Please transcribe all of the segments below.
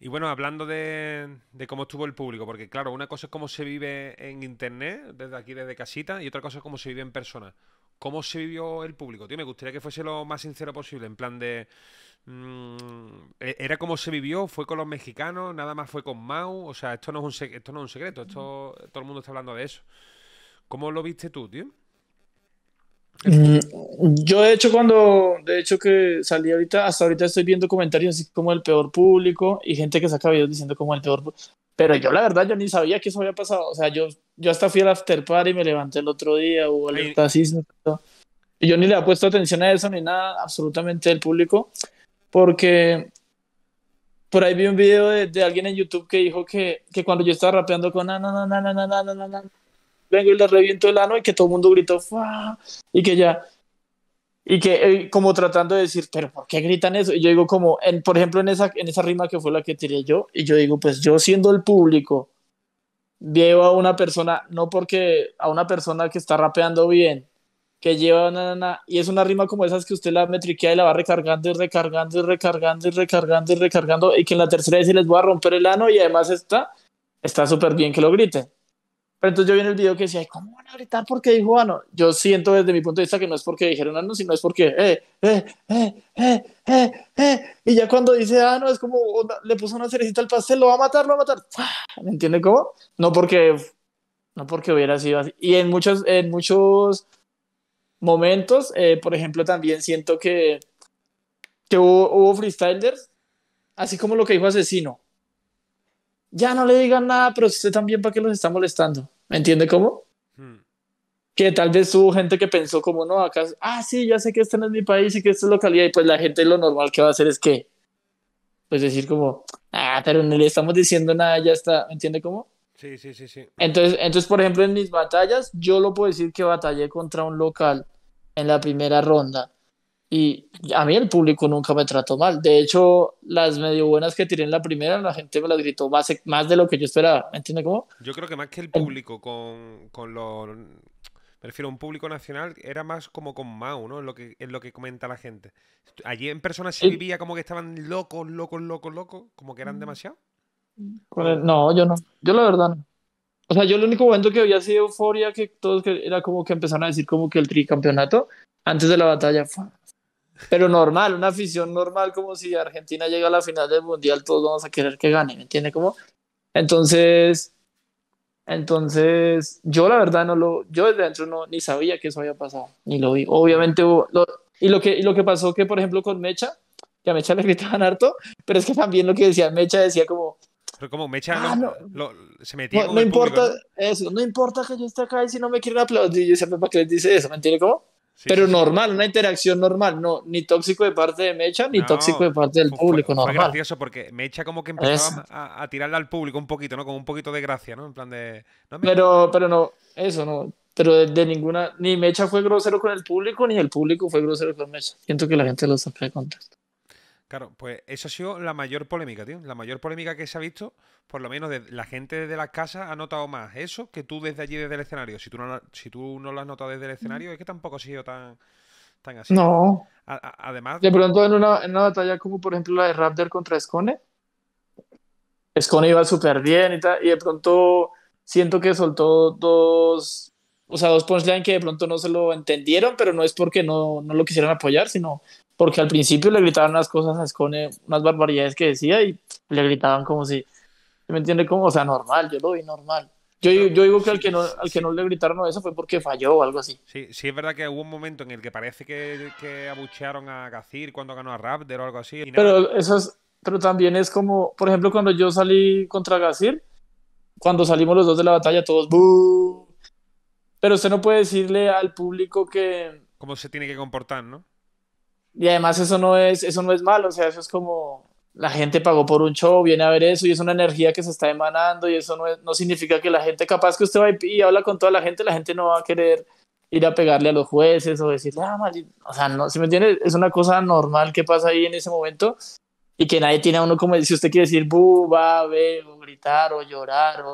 Y bueno, hablando de, cómo estuvo el público, porque claro, una cosa es cómo se vive en internet, desde aquí, desde casita, y otra cosa es cómo se vive en persona. ¿Cómo se vivió el público? Tío, me gustaría que fuese lo más sincero posible, en plan de... Mm, e-, ¿Era como se vivió? ¿Fue con los mexicanos? ¿Nada más fue con Mau? O sea, esto no es un, esto no es un secreto, esto, todo el mundo está hablando de eso. ¿Cómo lo viste tú, tío? Yo de hecho cuando, de hecho que salí ahorita, hasta ahorita estoy viendo comentarios así como el peor público y gente que saca videos diciendo como el peor pero yo la verdad yo ni sabía que eso había pasado, o sea, yo, yo hasta fui al after party, me levanté el otro día, hubo alerta estasis y yo ni le he puesto atención a eso ni nada, absolutamente del público, porque por ahí vi un video de, alguien en YouTube que dijo que, que cuando yo estaba rapeando con vengo y le reviento el ano y que todo el mundo gritó, y que ya, y que eh, como tratando de decir, pero ¿por qué gritan eso? Y yo digo como, en, por ejemplo, en esa, en esa rima que fue la que tiré yo, y yo digo, pues yo siendo el público, veo a una persona, no porque a una persona que está rapeando bien, que lleva y es una rima como esas que usted la metriquea y la va recargando y recargando y recargando y recargando y recargando, y que en la tercera dice les voy a romper el ano y además está, está súper bien que lo griten entonces yo vi en el video que decía, ¿cómo van a gritar porque dijo Ano? Yo siento desde mi punto de vista que no es porque dijeron Ano, sino es porque, eh, eh, eh, eh, eh, eh. Y ya cuando dice ah, no, es como, le puso una cerecita al pastel, lo va a matar, lo va a matar. ¿Me entiende cómo? No porque, no porque hubiera sido así. Y en muchos, en muchos momentos, eh, por ejemplo, también siento que, que hubo, hubo freestylers, así como lo que dijo Asesino, ya no le digan nada, pero usted también para qué los está molestando. ¿Me entiende cómo? Hmm. Que tal vez hubo gente que pensó como, no, acá, ah, sí, ya sé que este no es mi país y que esta es localidad, y pues la gente lo normal que va a hacer es que, pues decir como, ah, pero no le estamos diciendo nada, ya está, ¿me entiende cómo? Sí, sí, sí, sí. Entonces, entonces, por ejemplo, en mis batallas, yo lo puedo decir que batallé contra un local en la primera ronda y a mí el público nunca me trató mal. De hecho, las medio buenas que tiré en la primera, la gente me las gritó más, más de lo que yo esperaba. entiende cómo? Yo creo que más que el público con, con lo Me refiero a un público nacional, era más como con Mau, ¿no? En lo que, en lo que comenta la gente. Allí en persona se vivía como que estaban locos, locos, locos, locos, como que eran mm. demasiado. No, yo no. Yo la verdad no. O sea, yo el único momento que había sido euforia que todos que era como que empezaron a decir como que el tricampeonato antes de la batalla fue pero normal, una afición normal, como si Argentina llega a la final del Mundial, todos vamos a querer que gane, ¿me entiende? cómo entonces, entonces, yo la verdad no lo, yo desde dentro no, ni sabía que eso había pasado, ni lo vi. Obviamente, hubo, y, lo que, lo que pasó que, por ejemplo, con Mecha, que a Mecha le gritaban harto, pero es que también lo que decía Mecha decía como... Pero como Mecha ah, no, se metía no, importa eso, no importa que yo esté acá y si no me quieren aplaudir, yo siempre para qué les dice eso, ¿me entiende cómo? pero normal, una interacción normal, no, ni tóxico de parte de Mecha, ni tóxico de parte del público, normal. gracioso porque Mecha como que empezaba a, tirarle al público un poquito, ¿no? Con un poquito de gracia, ¿no? En plan de... pero, pero no, eso no, pero de, ninguna, ni Mecha fue grosero con el público, ni el público fue grosero con Mecha. Siento que la gente lo saca de contexto. Claro, pues eso ha sido la mayor polémica, tío. La mayor polémica que se ha visto, por lo menos de, la gente de las casas ha notado más eso que tú desde allí, desde el escenario. Si tú no, si tú lo has notado desde el escenario, es que tampoco ha sido tan, tan así. No. además. De pronto, en una, batalla como por ejemplo la de Raptor contra Escone, Escone iba súper bien y tal, y de pronto siento que soltó dos. O sea, dos punchlines que de pronto no se lo entendieron, pero no es porque no, no lo quisieran apoyar, sino porque al principio le gritaban unas cosas a Escone, unas barbaridades que decía y le gritaban como si, ¿me entiende? Como, o sea, normal, yo lo vi normal. Yo, digo que al que no, al que no le gritaron eso fue porque falló o algo así. Sí, sí es verdad que hubo un momento en el que parece que, abuchearon a Gacir cuando ganó a Raptor o algo así. pero eso es, pero también es como, por ejemplo, cuando yo salí contra Gacir, cuando salimos los dos de la batalla, todos Pero usted no puede decirle al público que. Cómo se tiene que comportar, ¿no? Y además eso no es, eso no es malo, o sea, eso es como la gente pagó por un show, viene a ver eso y es una energía que se está emanando y eso no, significa que la gente, capaz que usted va y, habla con toda la gente, la gente no va a querer ir a pegarle a los jueces o decirle, ah, maldito. o sea, no, si me entiendes, es una cosa normal que pasa ahí en ese momento y que nadie tiene a uno como, si usted quiere decir, bu, va, ve, o gritar o llorar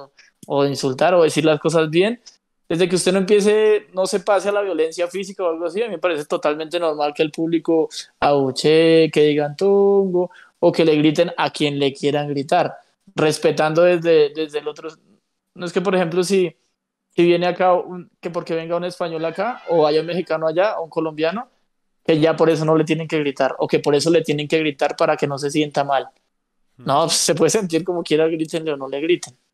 o insultar o decir las cosas bien, desde que usted no empiece, no se pase a la violencia física o algo así, a mí me parece totalmente normal que el público abuche, que digan tungo o que le griten a quien le quieran gritar, respetando desde, desde el otro. No es que, por ejemplo, si, si viene acá, que porque venga un español acá, o haya un mexicano allá, o un colombiano, que ya por eso no le tienen que gritar, o que por eso le tienen que gritar para que no se sienta mal. Mm. No, pues, se puede sentir como quiera, grítenle o no le griten.